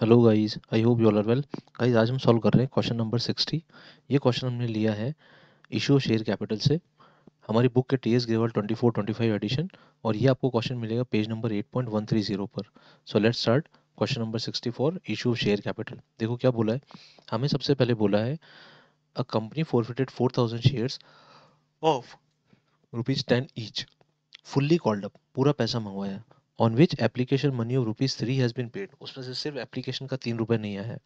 hello guys I hope you all are well guys आज हम solve कर रहे हैं क्वेश्चन नंबर सिक्सटी ये क्वेश्चन हमने लिया है इशू शेयर कैपिटल से हमारी बुक के T S Grewal twenty four twenty five edition और ये आपको क्वेश्चन मिलेगा page number eight point one three zero पर so let's start question number sixty four issue share capital देखो क्या बोला है हमें सबसे पहले बोला है a company forfeited four thousand share of rupees ten each fully called up पूरा पैसा मंगवाया on which application money of rupees three has been paid उसमें से सिर्फ एप्लीकेशन का तीन रुपये नहीं आया है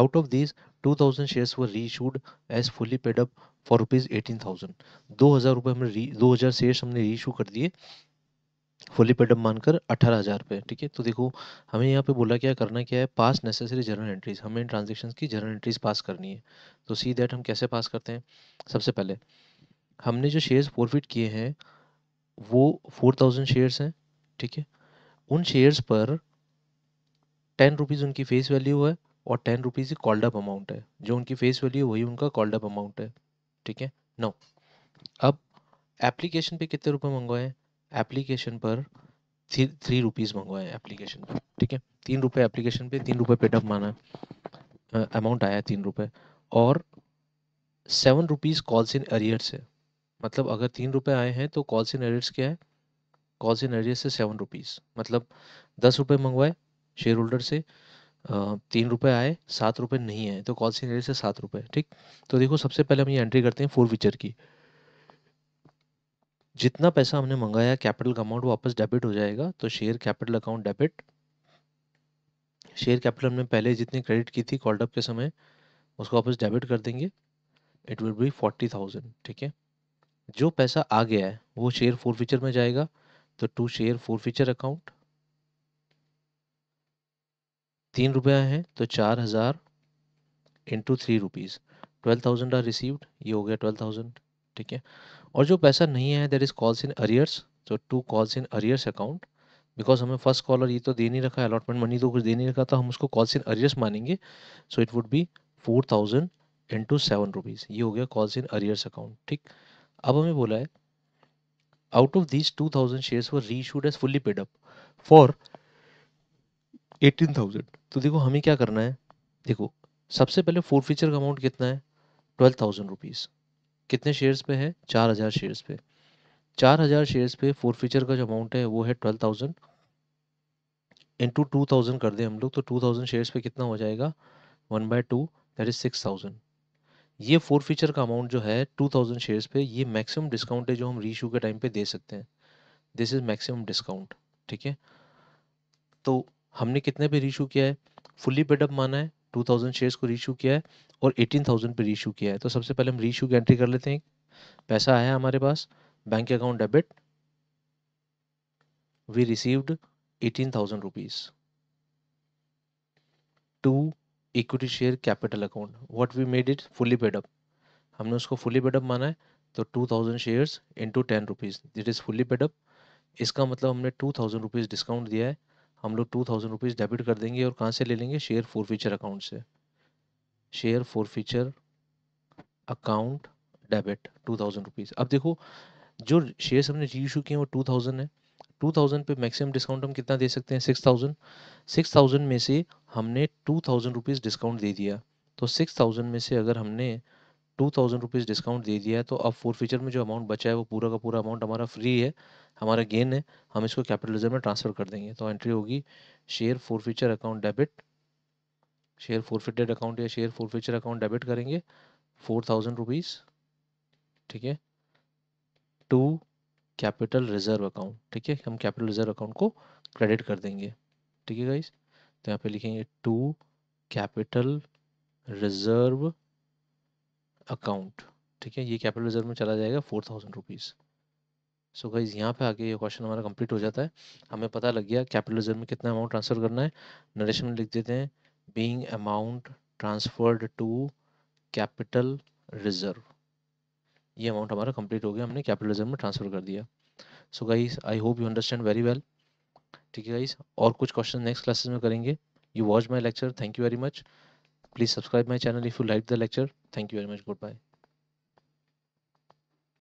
out of this two thousand shares were reissued as fully paid up for rupees eighteen thousand दो हज़ार रुपये हमने री दो हज़ार शेयर्स हमने री इशू कर दिए फुली पेड अप मानकर अठारह हज़ार रुपये ठीक है तो देखो हमें यहाँ पे बोला क्या करना क्या है पास नेसेसरी जर्नल एंट्रीज हमें इन ट्रांजेक्शन की जर्नल एंट्रीज पास करनी है तो सी दैट हम कैसे पास करते हैं सबसे पहले हमने जो शेयर्स फोरफिट किए हैं वो फोर थाउजेंड शेयर्स हैं ठीक है उन शेयर्स पर टेन रुपीज़ उनकी फेस वैल्यू है और ten rupees called up amount है जो उनकी फेस वैल्यू वही उनका कॉल्ड अप अमाउंट है ठीक है नो अब एप्लीकेशन पे कितने रुपए मंगवाए एप्लीकेशन पर थ्री थ्री रुपीज़ मंगवाए एप्लीकेशन पर ठीक है तीन रुपये एप्लीकेशन पे तीन रुपये पेडअप माना अमाउंट आया तीन रुपये और seven rupees calls in arrears है मतलब अगर तीन रुपये आए हैं तो कॉल्स इन एरियर्स क्या है इन एरिया से सेवन रुपीज़ मतलब दस रुपए मंगवाए शेयर होल्डर से तीन रुपए आए सात रुपए नहीं आए तो इन एरिया से सात रुपए ठीक तो देखो सबसे पहले हम ये एंट्री करते हैं फोर फीचर की जितना पैसा हमने मंगाया कैपिटल अमाउंट वापस डेबिट हो जाएगा तो share capital account debit share capital हमने पहले जितनी क्रेडिट की थी कॉल्डअप के समय उसको वापस डेबिट कर देंगे it will be forty thousand ठीक है जो पैसा आ गया है वो शेयर फोर फीचर में जाएगा तो to share forfeiture account तीन रुपया है तो चार हज़ार into three rupees twelve thousand are received ये हो गया ट्वेल्व थाउजेंड ठीक है और जो पैसा नहीं है there is calls in arrears तो to calls in arrears account because हमें फर्स्ट कॉलर ये तो दे नहीं रखा है अलॉटमेंट मनी तो कुछ दे नहीं रखा था तो हम उसको कॉल्स इन अरियर्स मानेंगे so it would be four thousand into seven rupees ये हो गया कॉल्स इन अरियर्स अकाउंट ठीक अब हमें बोला है Out of these, 2,000 shares were reissued as fully paid up for 18,000 तो देखो हमें क्या करना है देखो सबसे पहले फोर फीचर का अमाउंट कितना है ट्वेल्व थाउजेंड रुपीज़ कितने शेयर्स पे है चार हज़ार शेयर्स पे चार हज़ार शेयर्स पे फोर फीचर का जो अमाउंट है वो है twelve thousand into two thousand कर दें हम लोग तो टू थाउजेंड शेयर्स पे कितना हो जाएगा one by two that is six thousand ये फोर फीचर का अमाउंट जो है टू थाउजेंड शेयर्स पे ये मैक्सिमम डिस्काउंट है जो हम रीशू के टाइम पे दे सकते हैं दिस इज़ मैक्सिमम डिस्काउंट ठीक है तो हमने कितने पे रीशू किया है फुल्ली पेडअप माना है टू थाउजेंड शेयर्स को रीशू किया है और एटीन थाउजेंड पे रीशू किया है तो सबसे पहले हम रीशू की एंट्री कर लेते हैं पैसा आया हमारे पास bank account debit we received eighteen thousand rupees to equity share capital account what we made it fully paid up हमने उसको फुली पेडअप माना है तो two thousand shares into ten rupees that is fully paid up इसका मतलब हमने two thousand rupees discount दिया है हम लोग टू थाउजेंड रुपीज़ डेबिट कर देंगे और कहाँ से ले लेंगे शेयर फोर फीचर अकाउंट से share forfeiture account debit two thousand rupees अब देखो जो शेयर्स हमने री इशू किए हैं वो टू थाउजेंड है टू थाउजेंड पे मैक्सिमम डिस्काउंट हम कितना दे सकते हैं सिक्स थाउजेंड सिक्स थाउजेंड में से हमने टू थाउजेंड रुपीज़ डिस्काउंट दे दिया तो सिक्स थाउजेंड में से अगर हमने टू थाउजेंड रुपीज़ डिस्काउंट दे दिया है तो अब फोर फ्यूचर में जो अमाउंट बचा है वो पूरा का पूरा अमाउंट हमारा फ्री है हमारा गेन है हम इसको कैपिटलिज्म में ट्रांसफ़र कर देंगे तो एंट्री होगी share forfeiture account debit share forfeited account या share forfeiture account debit करेंगे फोर थाउजेंड रुपीज़ ठीक है टू कैपिटल रिजर्व अकाउंट ठीक है हम कैपिटल रिजर्व अकाउंट को क्रेडिट कर देंगे ठीक है गाइस तो यहाँ पे लिखेंगे टू कैपिटल रिजर्व अकाउंट ठीक है ये कैपिटल रिजर्व में चला जाएगा four thousand rupees so guys यहाँ पे आके ये क्वेश्चन हमारा कंप्लीट हो जाता है हमें पता लग गया कैपिटल रिजर्व में कितना अमाउंट ट्रांसफर करना है नरेशन में लिख देते हैं being amount transferred to capital reserve ये अमाउंट हमारा कंप्लीट हो गया हमने कैपिटलिज्म में ट्रांसफर कर दिया so guys I hope you understand very well ठीक है गाइस और कुछ क्वेश्चन नेक्स्ट क्लासेस में करेंगे you watch my lecture thank you very much please subscribe my channel if you like the lecture thank you very much good bye